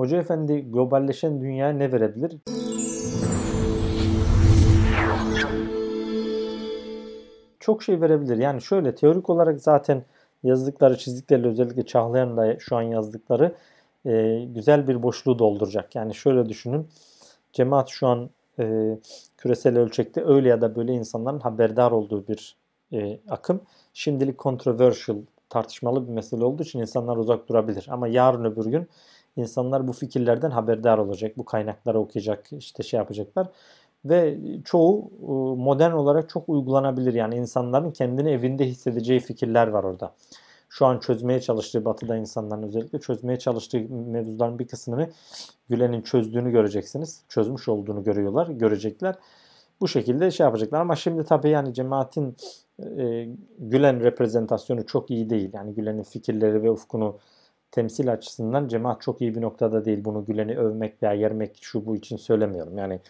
Hoca Efendi globalleşen dünyaya ne verebilir? Çok şey verebilir. Yani şöyle teorik olarak zaten yazdıkları çizdikleri özellikle Çağlayan da şu an yazdıkları e, güzel bir boşluğu dolduracak. Yani şöyle düşünün. Cemaat şu an e, küresel ölçekte öyle ya da böyle insanların haberdar olduğu bir e, akım. Şimdilik controversial, tartışmalı bir mesele olduğu için insanlar uzak durabilir. Ama yarın öbür gün İnsanlar bu fikirlerden haberdar olacak. Bu kaynakları okuyacak, işte şey yapacaklar. Ve çoğu e, modern olarak çok uygulanabilir. Yani insanların kendini evinde hissedeceği fikirler var orada. Şu an çözmeye çalıştığı batıda insanların özellikle çözmeye çalıştığı mevzuların bir kısmını Gülen'in çözdüğünü göreceksiniz. Çözmüş olduğunu görüyorlar, görecekler. Bu şekilde şey yapacaklar ama şimdi tabii yani cemaatin e, Gülen reprezentasyonu çok iyi değil. Yani Gülen'in fikirleri ve ufkunu temsil açısından cemaat çok iyi bir noktada değil. Bunu Gülen'i övmek veya yermek şu bu için söylemiyorum. Yani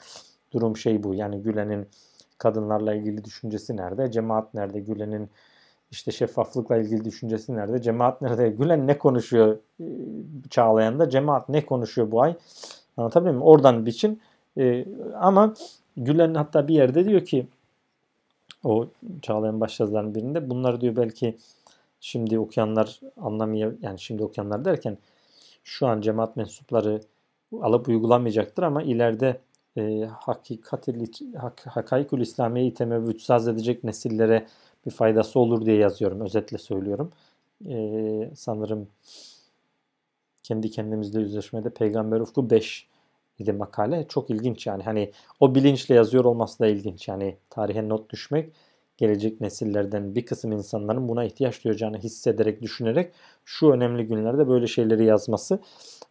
durum şey bu. Yani Gülen'in kadınlarla ilgili düşüncesi nerede? Cemaat nerede? Gülen'in işte şeffaflıkla ilgili düşüncesi nerede? Cemaat nerede? Gülen ne konuşuyor e, çağlayan da Cemaat ne konuşuyor bu ay? Anlatabiliyor muyum? Oradan biçin. Ee, ama Gülen hatta bir yerde diyor ki o Çağlayan Başyazılar'ın birinde bunları diyor belki şimdi okuyanlar anlamıyor yani şimdi okuyanlar derken şu an cemaat mensupları alıp uygulamayacaktır ama ileride e, hakikatil hak, hakaykül İslamiye'yi temevvütsaz edecek nesillere bir faydası olur diye yazıyorum. Özetle söylüyorum. E, sanırım kendi kendimizle yüzleşmede Peygamber Ufku 5 idi makale. Çok ilginç yani. Hani o bilinçle yazıyor olması da ilginç. Yani tarihe not düşmek gelecek nesillerden bir kısım insanların buna ihtiyaç duyacağını hissederek, düşünerek şu önemli günlerde böyle şeyleri yazması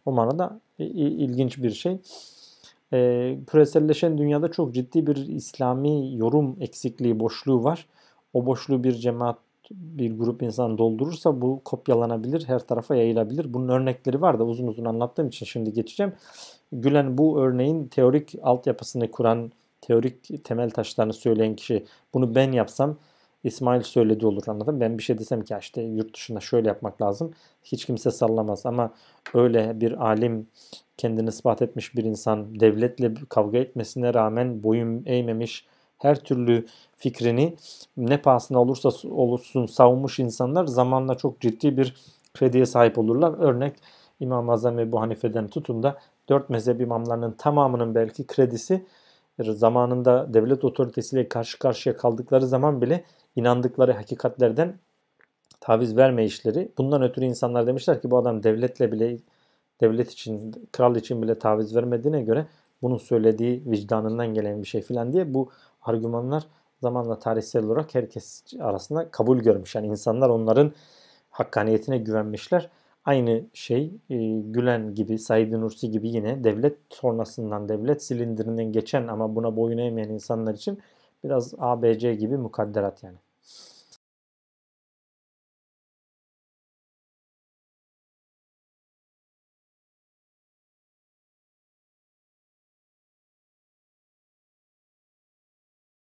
o manada ilginç bir şey. E, küreselleşen dünyada çok ciddi bir İslami yorum eksikliği, boşluğu var. O boşluğu bir cemaat, bir grup insan doldurursa bu kopyalanabilir, her tarafa yayılabilir. Bunun örnekleri var da uzun uzun anlattığım için şimdi geçeceğim. Gülen bu örneğin teorik altyapısını kuran teorik temel taşlarını söyleyen kişi bunu ben yapsam İsmail söyledi olur anladın Ben bir şey desem ki işte yurt dışında şöyle yapmak lazım. Hiç kimse sallamaz ama öyle bir alim kendini ispat etmiş bir insan devletle kavga etmesine rağmen boyun eğmemiş her türlü fikrini ne pahasına olursa olsun savunmuş insanlar zamanla çok ciddi bir krediye sahip olurlar. Örnek İmam Azam ve Ebu Hanife'den tutun da dört mezhep imamlarının tamamının belki kredisi zamanında devlet otoritesiyle karşı karşıya kaldıkları zaman bile inandıkları hakikatlerden taviz verme işleri Bundan ötürü insanlar demişler ki bu adam devletle bile devlet için, kral için bile taviz vermediğine göre bunun söylediği vicdanından gelen bir şey filan diye bu argümanlar zamanla tarihsel olarak herkes arasında kabul görmüş. Yani insanlar onların hakkaniyetine güvenmişler Aynı şey e, Gülen gibi, Said Nursi gibi yine devlet tornasından, devlet silindirinden geçen ama buna boyun eğmeyen insanlar için biraz ABC gibi mukadderat yani.